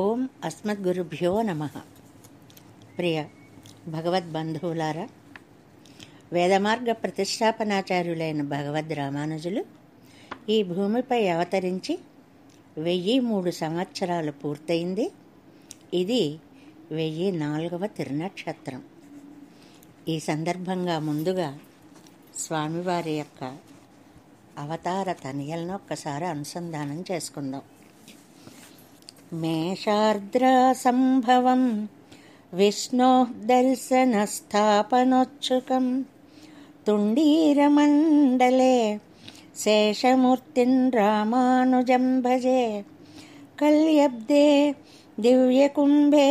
ఓం అస్మద్గురుభ్యో నమ ప్రియ భగవద్బంధువులారా వేదమార్గ ప్రతిష్టాపనాచార్యులైన భగవద్ రామానుజులు ఈ భూమిపై అవతరించి వెయ్యి మూడు సంవత్సరాలు పూర్తయింది ఇది వెయ్యి నాలుగవ తిరునక్షత్రం ఈ సందర్భంగా ముందుగా స్వామివారి యొక్క అవతార తనియలను ఒక్కసారి అనుసంధానం చేసుకుందాం मेषार्द्रासम्भवं विष्णोः दर्शनस्थापनोच्छुकम् तुण्डीरमण्डले शेषमूर्तिन् रामानुजं भजे कल्यब्दे दिव्यकुम्भे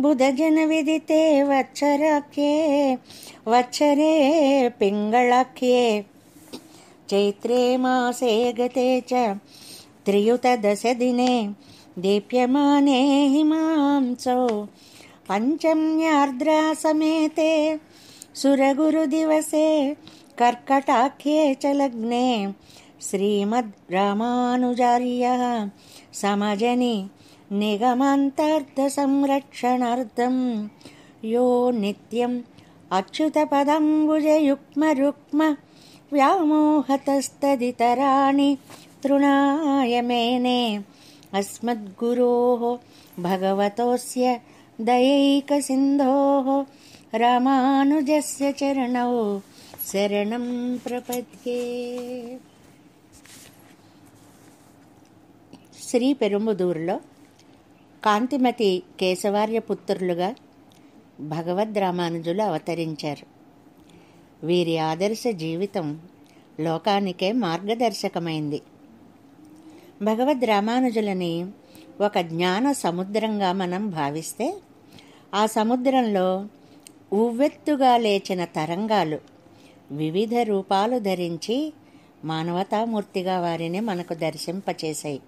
बुधजनविदिते वत्सराख्ये वत्सरे पिङ्गळाख्ये चैत्रे मासे गते च त्रियुतदशदिने दीप्यमाने हिमांसो पञ्चम्यार्द्रासमेते सुरगुरुदिवसे कर्कटाख्ये च लग्ने श्रीमद् रामानुचार्यः समजनि निगमन्तर्धसंरक्षणार्थं यो नित्यम् तृणाय तृणायमेने అస్మద్గురోః భగవతోస్య దయైకసింధోః రామానుజస్య చరణౌ శరణం ప్రపద్యే శ్రీ పెరుంబుదూరులో కాంతిమతి కేశవార్య పుత్రులుగా భగవద్ రామానుజులు అవతరించారు వీరి ఆదర్శ జీవితం లోకానికే మార్గదర్శకమైంది భగవద్ రామానుజులని ఒక జ్ఞాన సముద్రంగా మనం భావిస్తే ఆ సముద్రంలో ఉవ్వెత్తుగా లేచిన తరంగాలు వివిధ రూపాలు ధరించి మానవతామూర్తిగా వారిని మనకు దర్శింపచేశాయి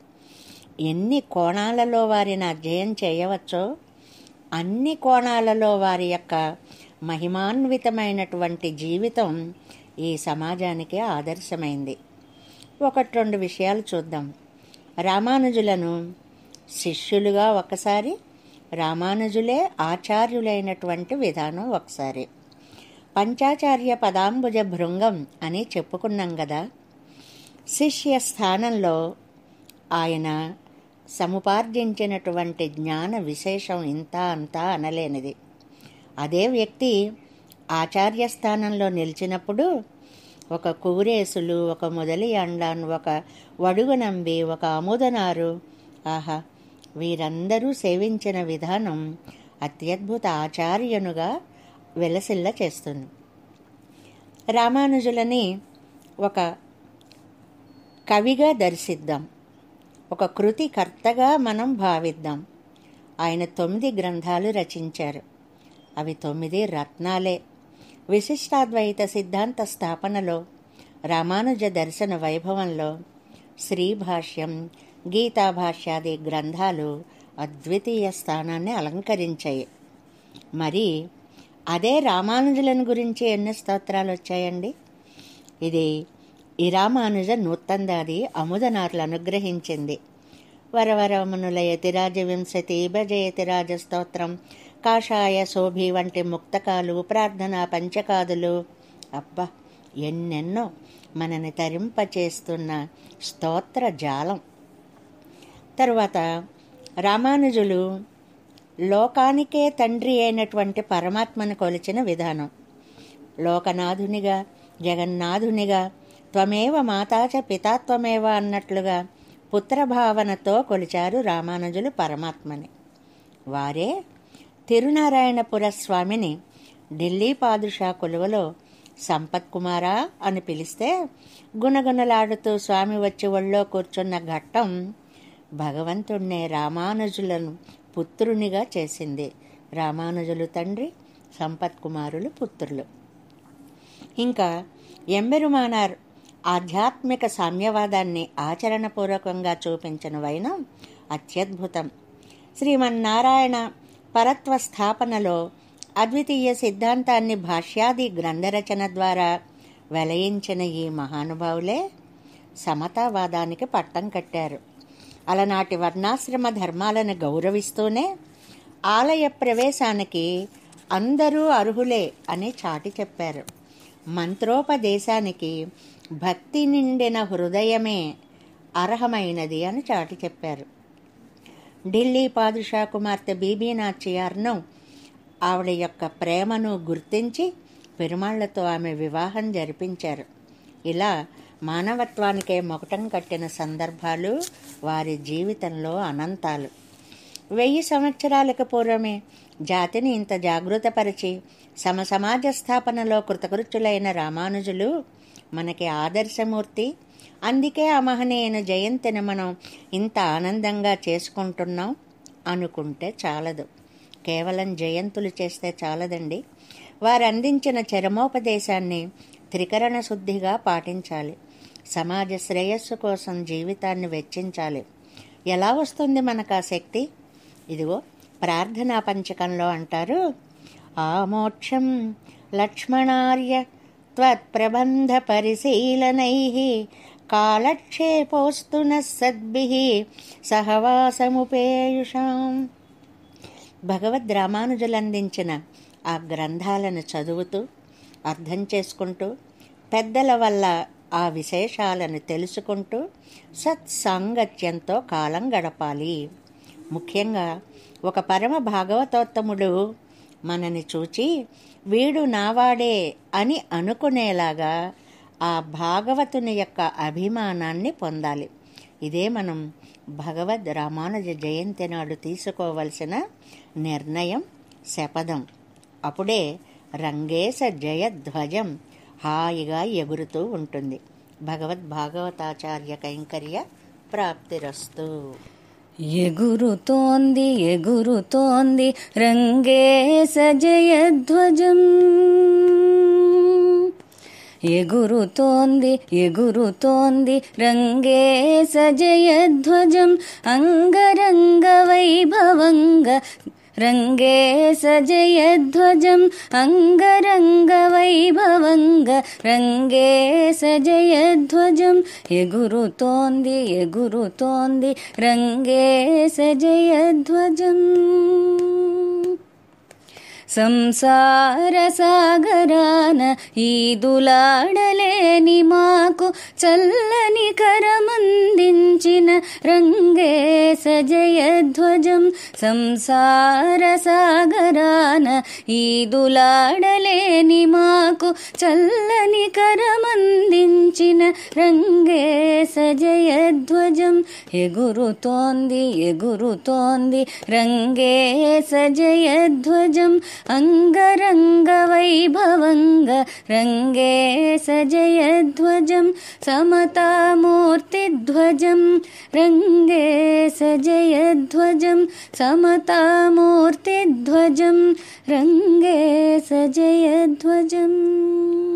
ఎన్ని కోణాలలో వారిని అధ్యయం చేయవచ్చో అన్ని కోణాలలో వారి యొక్క మహిమాన్వితమైనటువంటి జీవితం ఈ సమాజానికి ఆదర్శమైంది ఒకటి రెండు విషయాలు చూద్దాం రామానుజులను శిష్యులుగా ఒకసారి రామానుజులే ఆచార్యులైనటువంటి విధానం ఒకసారి పంచాచార్య పదాంబుజ భృంగం అని చెప్పుకున్నాం కదా శిష్య స్థానంలో ఆయన సముపార్జించినటువంటి జ్ఞాన విశేషం ఇంత అంతా అనలేనిది అదే వ్యక్తి ఆచార్య స్థానంలో నిలిచినప్పుడు ఒక కూరేసులు ఒక మొదలి అండాన్ ఒక వడుగనంబి ఒక ఆమోదనారు ఆహా వీరందరూ సేవించిన విధానం అత్యద్భుత ఆచార్యనుగా వెలసిల్ల చేస్తుంది రామానుజులని ఒక కవిగా దర్శిద్దాం ఒక కృతి కర్తగా మనం భావిద్దాం ఆయన తొమ్మిది గ్రంథాలు రచించారు అవి తొమ్మిది రత్నాలే విశిష్టాద్వైత సిద్ధాంత స్థాపనలో రామానుజ దర్శన వైభవంలో శ్రీభాష్యం గీతాభాష్యాది గ్రంథాలు అద్వితీయ స్థానాన్ని అలంకరించాయి మరి అదే రామానుజులను గురించి ఎన్ని స్తోత్రాలు వచ్చాయండి ఇది ఈ రామానుజ నూత్తందాది అముదనారులు అనుగ్రహించింది వరవరమునుల యతిరాజ వింశతి భజయతిరాజ స్తోత్రం కాషాయ శోభి వంటి ముక్తకాలు ప్రార్థనా పంచకాదులు అబ్బా ఎన్నెన్నో మనని తరింపచేస్తున్న స్తోత్ర జాలం తరువాత రామానుజులు లోకానికే తండ్రి అయినటువంటి పరమాత్మను కొలిచిన విధానం లోకనాథునిగా జగన్నాథునిగా త్వమేవ మాతాచ పితాత్వమేవ అన్నట్లుగా పుత్రభావనతో కొలిచారు రామానుజులు పరమాత్మని వారే తిరునారాయణపుర స్వామిని ఢిల్లీ పాదుషా కొలువలో సంపత్ కుమారా అని పిలిస్తే గుణగుణలాడుతూ స్వామి వచ్చి ఒళ్ళో కూర్చున్న ఘట్టం భగవంతుణ్ణే రామానుజులను పుత్రునిగా చేసింది రామానుజులు తండ్రి సంపత్ కుమారులు పుత్రులు ఇంకా ఎంబెరుమానార్ ఆధ్యాత్మిక సామ్యవాదాన్ని ఆచరణపూర్వకంగా చూపించిన వైనం అత్యద్భుతం శ్రీమన్నారాయణ పరత్వ స్థాపనలో అద్వితీయ సిద్ధాంతాన్ని భాష్యాది గ్రంథరచన ద్వారా వెలయించిన ఈ మహానుభావులే సమతావాదానికి పట్టం కట్టారు అలనాటి వర్ణాశ్రమ ధర్మాలను గౌరవిస్తూనే ఆలయ ప్రవేశానికి అందరూ అర్హులే అని చాటి చెప్పారు మంత్రోపదేశానికి భక్తి నిండిన హృదయమే అర్హమైనది అని చాటి చెప్పారు ఢిల్లీ పాదుషా కుమార్తె నాచియార్ను ఆవిడ యొక్క ప్రేమను గుర్తించి పెరుమాళ్లతో ఆమె వివాహం జరిపించారు ఇలా మానవత్వానికే మొకటం కట్టిన సందర్భాలు వారి జీవితంలో అనంతాలు వెయ్యి సంవత్సరాలకు పూర్వమే జాతిని ఇంత జాగృతపరిచి సమసమాజ సమాజ స్థాపనలో కృతకృత్యులైన రామానుజులు మనకి ఆదర్శమూర్తి అందుకే ఆ మహనీయుని జయంతిని మనం ఇంత ఆనందంగా చేసుకుంటున్నాం అనుకుంటే చాలదు కేవలం జయంతులు చేస్తే చాలదండి వారు అందించిన చరమోపదేశాన్ని త్రికరణ శుద్ధిగా పాటించాలి సమాజ శ్రేయస్సు కోసం జీవితాన్ని వెచ్చించాలి ఎలా వస్తుంది మనకు ఆ శక్తి ఇదిగో ప్రార్థనా పంచకంలో అంటారు మోక్షం లక్ష్మణార్య త్వత్ప్రబంధ పరిశీలనై కాలక్షేపోస్తు సద్భి సహవాసముపేయుషాం భగవద్ అందించిన ఆ గ్రంథాలను చదువుతూ అర్థం చేసుకుంటూ పెద్దల వల్ల ఆ విశేషాలను తెలుసుకుంటూ సత్సాంగత్యంతో కాలం గడపాలి ముఖ్యంగా ఒక పరమ భాగవతోత్తముడు మనని చూచి వీడు నావాడే అని అనుకునేలాగా ఆ భాగవతుని యొక్క అభిమానాన్ని పొందాలి ఇదే మనం భగవద్ రామానుజ జయంతి నాడు తీసుకోవలసిన నిర్ణయం శపథం అప్పుడే రంగేశ జయధ్వజం హాయిగా ఎగురుతూ ఉంటుంది భగవద్ భాగవతాచార్య కైంకర్య ప్రాప్తిరస్తు ఎగురుతోంది ఎగురుతోంది రంగేశ జయధ్వజం ఎగురుతోంది ఎగురుతోంది రంగే సజయధ్వజం అంగరంగ వైభవంగ రంగే సజయధ్వజం అంగరంగ వైభవంగ రంగే సజయధ్వజం ఎగురుతోంది ఎగురుతోంది రంగే సజయధ్వజం సంసారసాగరాన ఈదులాడలేని మాకు చల్లని కరమందించిన రంగే సజయధ్వజం సంసారసాగరాన ఈదులాడలేని మాకు చల్లని కరమందించిన రంగే సజయధ్వజం ఎగురుతోంది ఎగురుతోంది రంగే సజయధ్వజం अङ्गरङ्गवैभवङ्ग रङ्गे सजय ध्वजं रङ्गे सजयध्वजं समता रङ्गे सजय